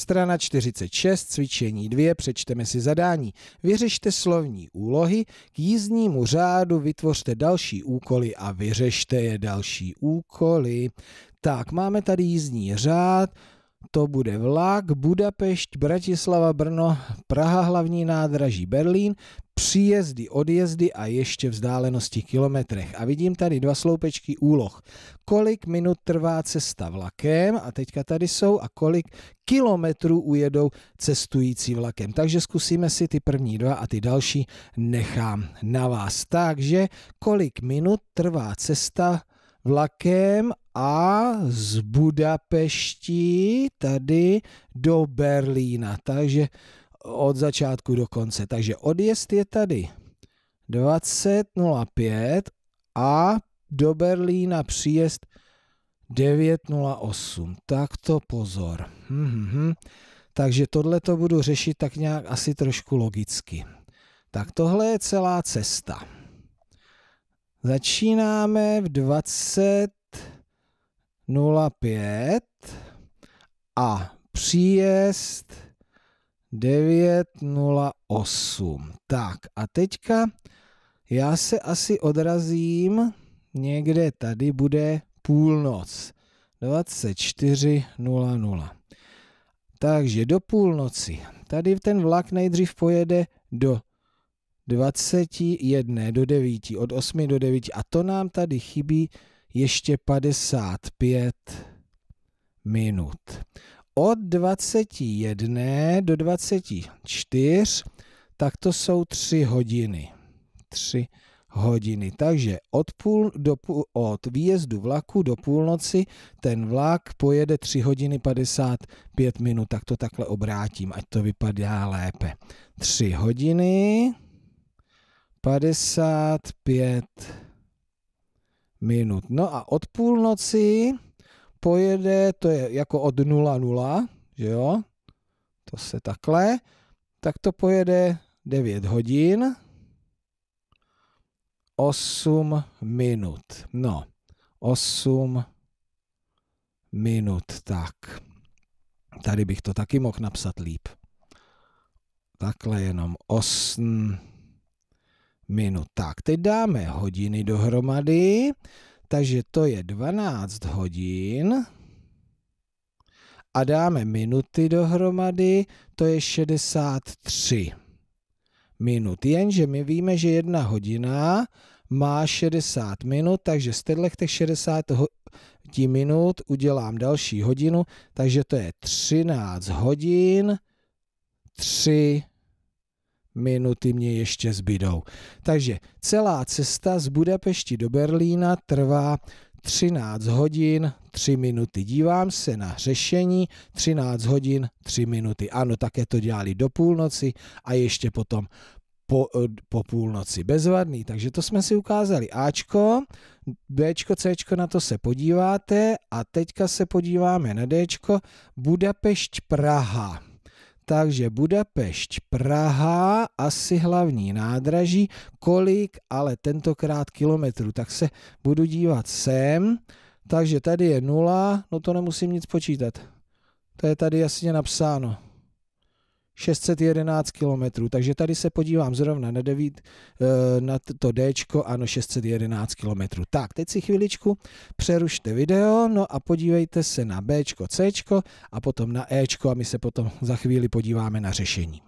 Strana 46, cvičení 2, přečteme si zadání. Vyřešte slovní úlohy, k jízdnímu řádu vytvořte další úkoly a vyřešte je další úkoly. Tak, máme tady jízdní řád, to bude vlak, Budapešť, Bratislava, Brno, Praha, hlavní nádraží, Berlín, příjezdy, odjezdy a ještě vzdálenosti kilometrech. A vidím tady dva sloupečky úloh. Kolik minut trvá cesta vlakem, a teďka tady jsou, a kolik kilometrů ujedou cestující vlakem. Takže zkusíme si ty první dva a ty další nechám na vás. Takže kolik minut trvá cesta vlakem a z Budapešti tady do Berlína. Takže od začátku do konce. Takže odjezd je tady 20.05 a do Berlína příjezd 9.08. Tak to pozor. Mm-hmm. Takže tohle to budu řešit tak nějak asi trošku logicky. Tak tohle je celá cesta. Začínáme v 20.05 a příjezd 9.08. Tak a teďka já se asi odrazím, někde tady bude půlnoc. 24.00. Takže do půlnoci. Tady ten vlak nejdřív pojede do 21 do 9, od 8 do 9 a to nám tady chybí ještě 55 minut od 21 do 24, tak to jsou 3 hodiny. 3 hodiny. Takže od, půl do, od výjezdu vlaku do půlnoci ten vlak pojede 3 hodiny 55 minut, tak to takhle obrátím, ať to vypadá lépe. 3 hodiny 55 minut. No a od půlnoci pojede, to je jako od 0,0, že jo, to se takhle, tak to pojede 9 hodin, 8 minut. No, 8 minut, tak. Tady bych to taky mohl napsat líp. Takhle jenom 8 minut. Tak, teď dáme hodiny dohromady. Takže to je 12 hodin a dáme minuty dohromady, to je 63 minut. Jenže my víme, že jedna hodina má 60 minut, takže z těch 60 minut udělám další hodinu, takže to je 13 hodin 3 minuty mě ještě zbydou. Takže celá cesta z Budapešti do Berlína trvá 13 hodin 3 minuty. Dívám se na řešení 13 hodin 3 minuty. Ano, také to dělali do půlnoci a ještě potom po, po půlnoci. Bezvadný, takže to jsme si ukázali. Ačko, Bčko, Cčko, na to se podíváte a teďka se podíváme na Dčko. Budapešť, Praha takže Budapešť, Praha, asi hlavní nádraží, kolik, ale tentokrát kilometrů, tak se budu dívat sem, takže tady je nula, no to nemusím nic počítat, to je tady jasně napsáno. 611 km, takže tady se podívám zrovna na, 9, eh, na to D, ano 611 km. Tak, teď si chviličku přerušte video, no a podívejte se na B, C a potom na E a my se potom za chvíli podíváme na řešení.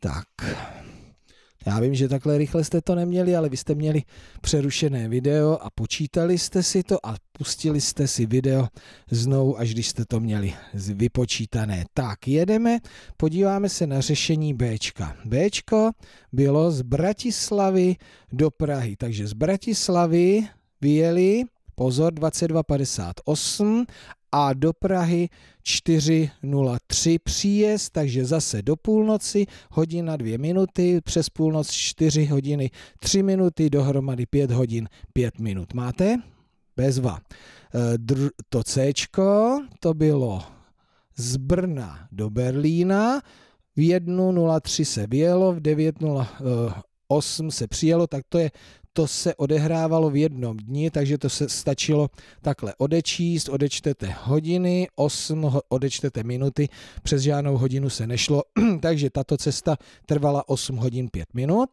Tak. Já vím, že takhle rychle jste to neměli, ale vy jste měli přerušené video a počítali jste si to a pustili jste si video znovu, až když jste to měli vypočítané. Tak, jedeme, podíváme se na řešení B. B bylo z Bratislavy do Prahy, takže z Bratislavy vyjeli pozor, 22.58 a do Prahy 4.03 příjezd, takže zase do půlnoci, hodina 2 minuty, přes půlnoc 4 hodiny 3 minuty, dohromady 5 hodin 5 minut. Máte? Bezva. Eh, to C, to bylo z Brna do Berlína, v 1.03 se vyjelo, v 9.08 eh, se přijelo, tak to je to se odehrávalo v jednom dni, takže to se stačilo takhle odečíst, odečtete hodiny, 8 odečtete minuty, přes žádnou hodinu se nešlo, takže tato cesta trvala 8 hodin 5 minut.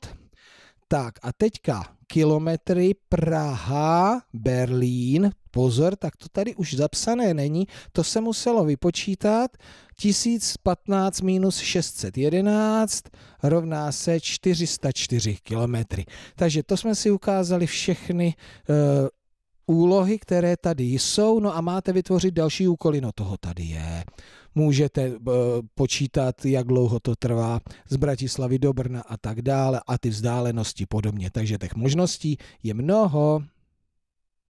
Tak a teďka kilometry Praha, Berlín, pozor, tak to tady už zapsané není, to se muselo vypočítat, 1015 minus 611 rovná se 404 kilometry. Takže to jsme si ukázali všechny eh, úlohy, které tady jsou, no a máte vytvořit další úkoly, no toho tady je. Můžete e, počítat, jak dlouho to trvá z Bratislavy do Brna a tak dále a ty vzdálenosti podobně. Takže těch možností je mnoho.